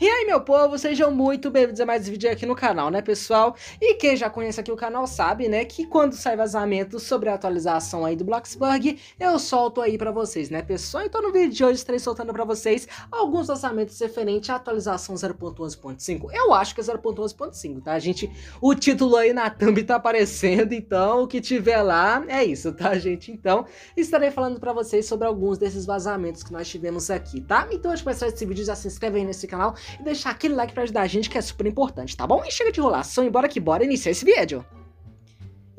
E aí, meu povo, sejam muito bem-vindos a mais um vídeo aqui no canal, né, pessoal? E quem já conhece aqui o canal sabe, né, que quando sai vazamento sobre a atualização aí do Bloxburg, eu solto aí pra vocês, né, pessoal? Então no vídeo de hoje estarei soltando pra vocês alguns vazamentos referentes à atualização 0.11.5. Eu acho que é 0.11.5, tá, gente? O título aí na thumb tá aparecendo, então o que tiver lá é isso, tá, gente? Então estarei falando pra vocês sobre alguns desses vazamentos que nós tivemos aqui, tá? Então antes de começar esse vídeo, já se inscreve aí nesse canal, e deixar aquele like para ajudar a gente que é super importante, tá bom? E chega de enrolação, embora que bora iniciar esse vídeo.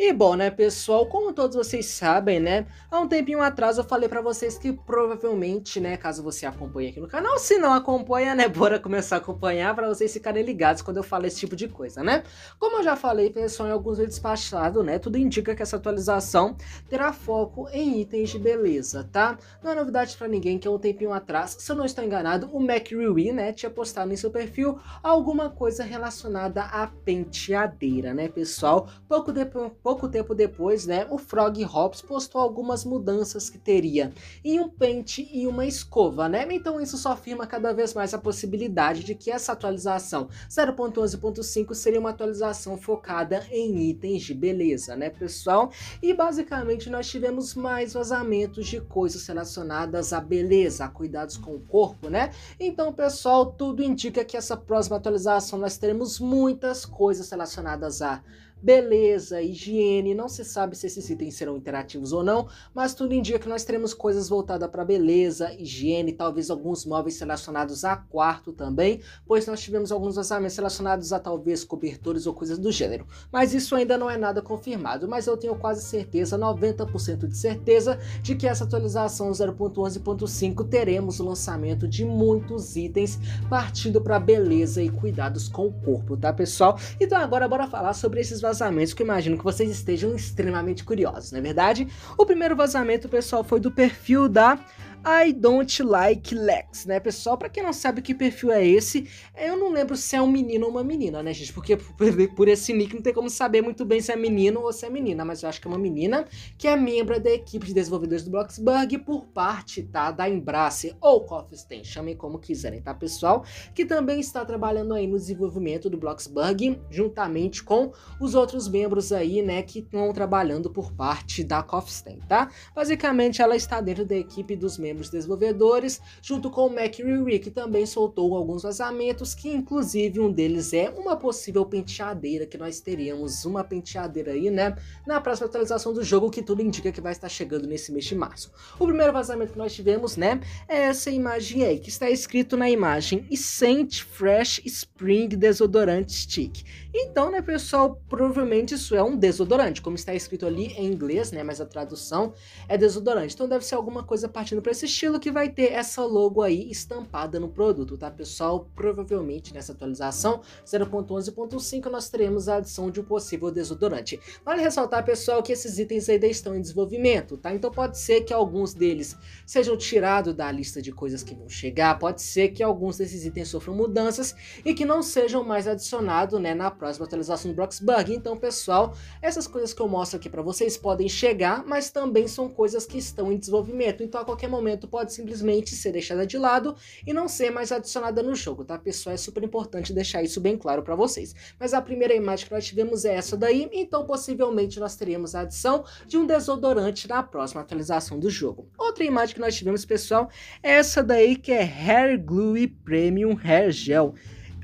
E bom, né, pessoal, como todos vocês sabem, né, há um tempinho atrás eu falei para vocês que provavelmente, né, caso você acompanhe aqui no canal, se não acompanha, né, bora começar a acompanhar para vocês ficarem ligados quando eu falo esse tipo de coisa, né? Como eu já falei, pessoal, em alguns vídeos passados, né, tudo indica que essa atualização terá foco em itens de beleza, tá? Não é novidade para ninguém que há um tempinho atrás, se eu não estou enganado, o MacRui, né, tinha postado em seu perfil alguma coisa relacionada à penteadeira, né, pessoal? Pouco depois pouco tempo depois, né, o Frog Hops postou algumas mudanças que teria em um pente e uma escova, né? Então isso só afirma cada vez mais a possibilidade de que essa atualização 0.11.5 seria uma atualização focada em itens de beleza, né, pessoal? E basicamente nós tivemos mais vazamentos de coisas relacionadas à beleza, a cuidados com o corpo, né? Então, pessoal, tudo indica que essa próxima atualização nós teremos muitas coisas relacionadas a beleza, higiene, não se sabe se esses itens serão interativos ou não, mas tudo indica que nós teremos coisas voltadas para beleza, higiene, talvez alguns móveis relacionados a quarto também, pois nós tivemos alguns lançamentos relacionados a talvez cobertores ou coisas do gênero. Mas isso ainda não é nada confirmado, mas eu tenho quase certeza, 90% de certeza, de que essa atualização 0.11.5 teremos o lançamento de muitos itens partindo para beleza e cuidados com o corpo, tá pessoal? Então agora bora falar sobre esses vazamentos que eu imagino que vocês estejam extremamente curiosos, não é verdade? O primeiro vazamento, pessoal, foi do perfil da I don't like Lex, né, pessoal? Para quem não sabe que perfil é esse, eu não lembro se é um menino ou uma menina, né, gente? Porque por esse nick não tem como saber muito bem se é menino ou se é menina, mas eu acho que é uma menina que é membro da equipe de desenvolvedores do Bloxburg por parte, tá, da Embrace ou Coffee chamem como quiserem, tá, pessoal? Que também está trabalhando aí no desenvolvimento do Bloxburg juntamente com os outros membros aí, né, que estão trabalhando por parte da Coffee tá? Basicamente ela está dentro da equipe dos membros membros desenvolvedores, junto com o MacRiri, que também soltou alguns vazamentos, que inclusive um deles é uma possível penteadeira, que nós teríamos uma penteadeira aí, né, na próxima atualização do jogo, que tudo indica que vai estar chegando nesse mês de março. O primeiro vazamento que nós tivemos, né, é essa imagem aí, que está escrito na imagem Scent Fresh Spring Desodorant Stick. Então, né, pessoal, provavelmente isso é um desodorante, como está escrito ali em inglês, né, mas a tradução é desodorante. Então deve ser alguma coisa partindo para esse esse estilo que vai ter essa logo aí estampada no produto, tá pessoal? Provavelmente nessa atualização 0.11.5 nós teremos a adição de um possível desodorante. Vale ressaltar, pessoal, que esses itens ainda estão em desenvolvimento, tá? Então pode ser que alguns deles sejam tirados da lista de coisas que vão chegar, pode ser que alguns desses itens sofram mudanças e que não sejam mais adicionados né, na próxima atualização do Bug. Então, pessoal, essas coisas que eu mostro aqui para vocês podem chegar, mas também são coisas que estão em desenvolvimento. Então, a qualquer momento momento pode simplesmente ser deixada de lado e não ser mais adicionada no jogo, tá pessoal? É super importante deixar isso bem claro para vocês. Mas a primeira imagem que nós tivemos é essa daí, então possivelmente nós teremos a adição de um desodorante na próxima atualização do jogo. Outra imagem que nós tivemos, pessoal, é essa daí que é Hair Glue Premium Hair Gel.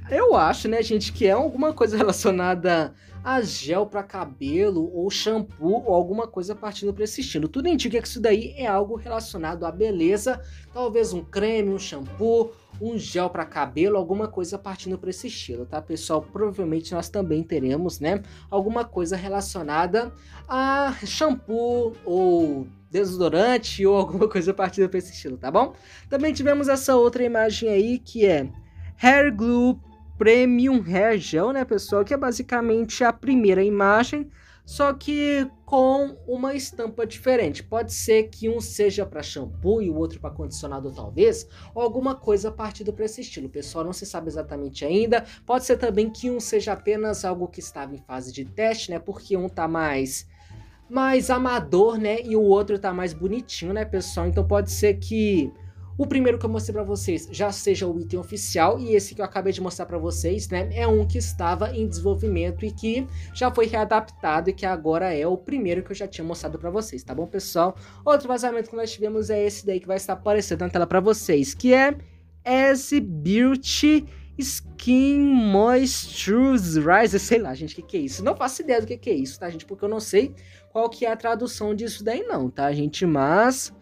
Eu acho, né, gente, que é alguma coisa relacionada a gel para cabelo ou shampoo ou alguma coisa partindo para esse estilo. Tudo indica que isso daí é algo relacionado à beleza, talvez um creme, um shampoo, um gel para cabelo, alguma coisa partindo para esse estilo, tá, pessoal? Provavelmente nós também teremos, né, alguma coisa relacionada a shampoo ou desodorante ou alguma coisa partindo para esse estilo, tá bom? Também tivemos essa outra imagem aí que é hair glue Premium Região, né, pessoal? Que é basicamente a primeira imagem, só que com uma estampa diferente. Pode ser que um seja para shampoo e o outro para condicionador, talvez, ou alguma coisa partida para esse estilo. pessoal não se sabe exatamente ainda. Pode ser também que um seja apenas algo que estava em fase de teste, né? Porque um tá mais mais amador, né? E o outro tá mais bonitinho, né, pessoal? Então pode ser que o primeiro que eu mostrei para vocês já seja o item oficial e esse que eu acabei de mostrar para vocês, né, é um que estava em desenvolvimento e que já foi readaptado e que agora é o primeiro que eu já tinha mostrado para vocês, tá bom, pessoal? Outro vazamento que nós tivemos é esse daí que vai estar aparecendo na tela para vocês, que é S-Beauty Skin Moisturizer, sei lá, gente, o que, que é isso? Não faço ideia do que, que é isso, tá, gente? Porque eu não sei qual que é a tradução disso daí não, tá, gente? Mas...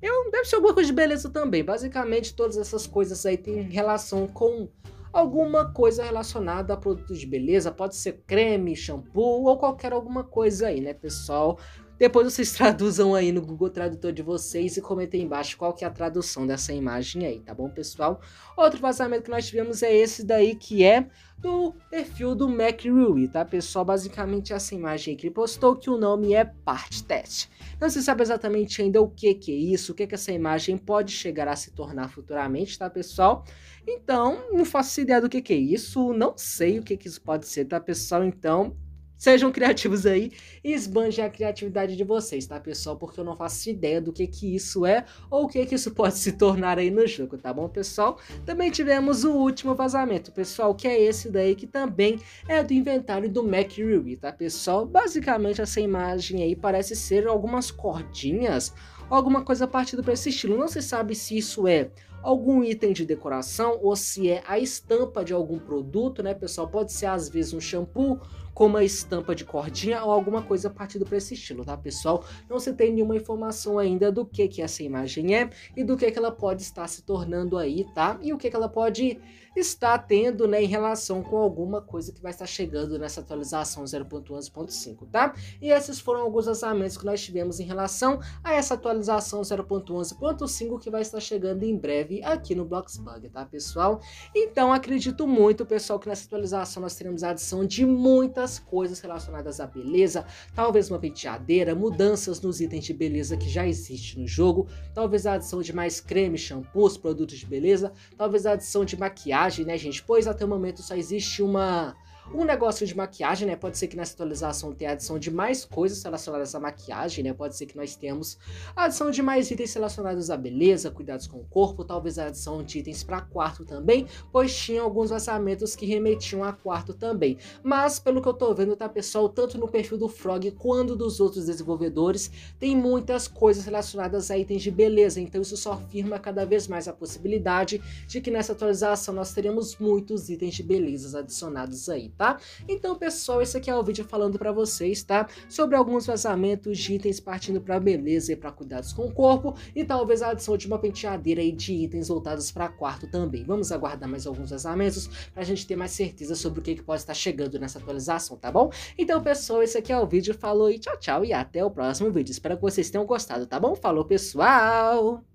Eu, deve ser alguma coisa de beleza também. Basicamente, todas essas coisas aí têm hum. relação com alguma coisa relacionada a produtos de beleza. Pode ser creme, shampoo ou qualquer alguma coisa aí, né, pessoal? Depois vocês traduzam aí no Google Tradutor de vocês e comentem embaixo qual que é a tradução dessa imagem aí, tá bom, pessoal? Outro vazamento que nós tivemos é esse daí, que é do perfil do MacRui, tá, pessoal? Basicamente essa imagem aí que ele postou, que o nome é Part Test. Não se sabe exatamente ainda o que, que é isso, o que, que essa imagem pode chegar a se tornar futuramente, tá, pessoal? Então, não faço ideia do que, que é isso, não sei o que, que isso pode ser, tá, pessoal? Então, Sejam criativos aí e esbanjem a criatividade de vocês, tá, pessoal? Porque eu não faço ideia do que que isso é ou o que que isso pode se tornar aí no jogo, tá bom, pessoal? Também tivemos o último vazamento, pessoal, que é esse daí que também é do inventário do MacRuby, tá, pessoal? Basicamente essa imagem aí parece ser algumas cordinhas, alguma coisa partida para esse estilo. Não se sabe se isso é algum item de decoração ou se é a estampa de algum produto, né, pessoal? Pode ser às vezes um shampoo com uma estampa de cordinha ou alguma coisa partida para esse estilo, tá, pessoal? Não se tem nenhuma informação ainda do que, que essa imagem é e do que, que ela pode estar se tornando aí, tá? E o que, que ela pode estar tendo, né, em relação com alguma coisa que vai estar chegando nessa atualização 0.11.5, tá? E esses foram alguns lançamentos que nós tivemos em relação a essa atualização 0.11.5 que vai estar chegando em breve aqui no Bloxbug, tá, pessoal? Então, acredito muito, pessoal, que nessa atualização nós teremos a adição de muitas coisas relacionadas à beleza, talvez uma penteadeira, mudanças nos itens de beleza que já existem no jogo, talvez a adição de mais cremes, shampoos, produtos de beleza, talvez a adição de maquiagem, né, gente? Pois até o momento só existe uma um negócio de maquiagem, né? Pode ser que nessa atualização tenha adição de mais coisas relacionadas à maquiagem, né? Pode ser que nós temos a adição de mais itens relacionados à beleza, cuidados com o corpo, talvez a adição de itens para quarto também, pois tinha alguns lançamentos que remetiam a quarto também. Mas, pelo que eu tô vendo, tá pessoal, tanto no perfil do Frog quanto dos outros desenvolvedores, tem muitas coisas relacionadas a itens de beleza, então isso só afirma cada vez mais a possibilidade de que nessa atualização nós teremos muitos itens de belezas adicionados aí, tá? Então, pessoal, esse aqui é o vídeo falando para vocês, tá? Sobre alguns vazamentos de itens partindo para beleza e para cuidados com o corpo e talvez a adição de uma penteadeira aí de itens voltados para quarto também. Vamos aguardar mais alguns vazamentos para a gente ter mais certeza sobre o que, que pode estar chegando nessa atualização, tá bom? Então, pessoal, esse aqui é o vídeo. Falou e tchau, tchau e até o próximo vídeo. Espero que vocês tenham gostado, tá bom? Falou, pessoal!